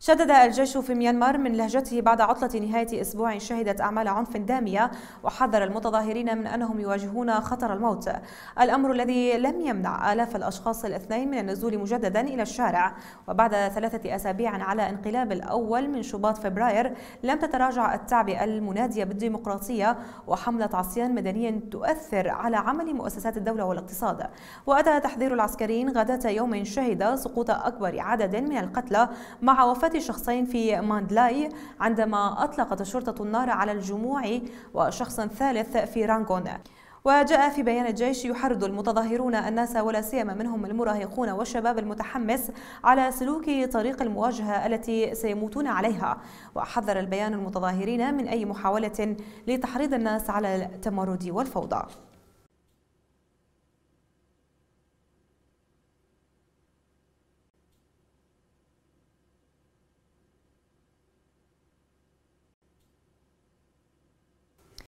شدد الجيش في ميانمار من لهجته بعد عطلة نهاية أسبوع شهدت أعمال عنف دامية وحذر المتظاهرين من أنهم يواجهون خطر الموت الأمر الذي لم يمنع آلاف الأشخاص الاثنين من النزول مجددا إلى الشارع وبعد ثلاثة أسابيع على انقلاب الأول من شباط فبراير لم تتراجع التعبئة المنادية بالديمقراطية وحملة عصيان مدني تؤثر على عمل مؤسسات الدولة والاقتصاد وأتى تحذير العسكريين غداة يوم شهد سقوط أكبر عدد من القتلى مع وفاة وفاة شخصين في ماندلاي عندما أطلقت الشرطة النار على الجموع وشخص ثالث في رانغون وجاء في بيان الجيش يحرض المتظاهرون الناس ولا سيما منهم المراهقون والشباب المتحمس على سلوك طريق المواجهه التي سيموتون عليها وحذر البيان المتظاهرين من اي محاوله لتحريض الناس على التمرد والفوضى